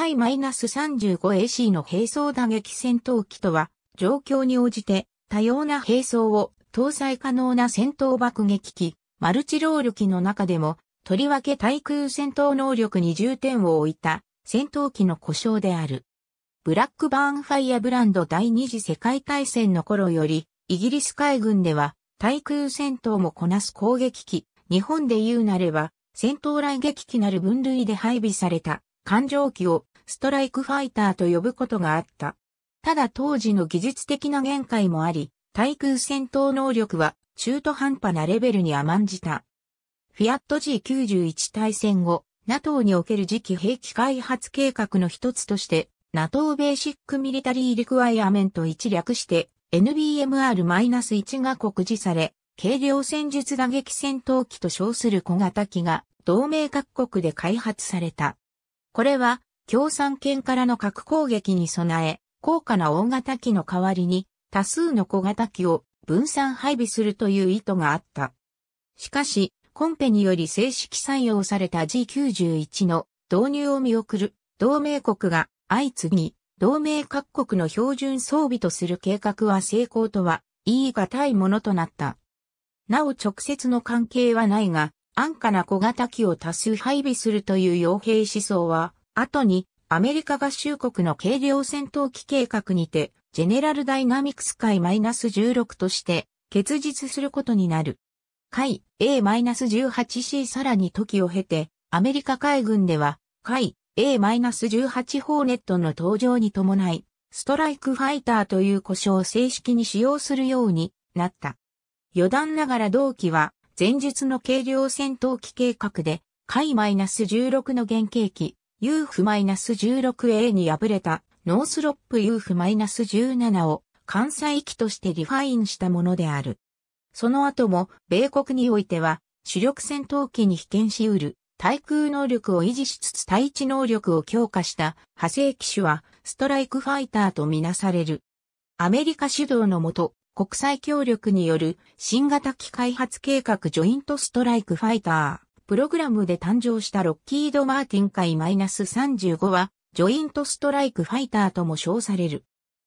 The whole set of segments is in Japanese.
Φ-35AC の並走打撃戦闘機とは、状況に応じて多様な並走を搭載可能な戦闘爆撃機、マルチロール機の中でも、とりわけ対空戦闘能力に重点を置いた戦闘機の故障である。ブラックバーンファイアブランド第二次世界大戦の頃より、イギリス海軍では対空戦闘もこなす攻撃機、日本で言うなれば戦闘雷撃機なる分類で配備された艦上機をストライクファイターと呼ぶことがあった。ただ当時の技術的な限界もあり、対空戦闘能力は中途半端なレベルに甘んじた。フィアット G91 対戦後、NATO における次期兵器開発計画の一つとして、NATO ベーシックミリタリーリクワイアメント1略して NBMR-1 が告示され、軽量戦術打撃戦闘機と称する小型機が同盟各国で開発された。これは共産圏からの核攻撃に備え、高価な大型機の代わりに多数の小型機を分散配備するという意図があった。しかし、コンペにより正式採用された G91 の導入を見送る同盟国が相次ぎ、同盟各国の標準装備とする計画は成功とは言い難いものとなった。なお直接の関係はないが、安価な小型機を多数配備するという傭兵思想は、後にアメリカ合衆国の軽量戦闘機計画にて、ジェネラルダイナミクス界 -16 として結実することになる。海 A-18C さらに時を経て、アメリカ海軍では、海 A-18 ホーネットの登場に伴い、ストライクファイターという故障を正式に使用するようになった。余談ながら同期は、前述の軽量戦闘機計画で、海 -16 の原型機、UF-16A に敗れたノースロップ UF-17 を関西機としてリファインしたものである。その後も、米国においては、主力戦闘機に被験し得る、対空能力を維持しつつ対地能力を強化した派生機種は、ストライクファイターとみなされる。アメリカ主導のもと、国際協力による新型機開発計画ジョイントストライクファイタープログラムで誕生したロッキード・マーティン海 -35 はジョイントストライクファイターとも称される。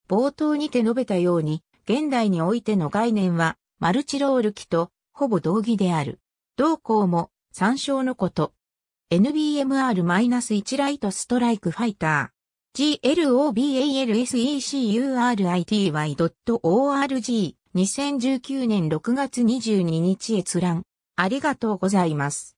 冒頭にて述べたように現代においての概念はマルチロール機とほぼ同義である。同行も参照のこと。NBMR-1 ライトストライクファイター。global.security.org2019 年6月22日閲覧。ありがとうございます。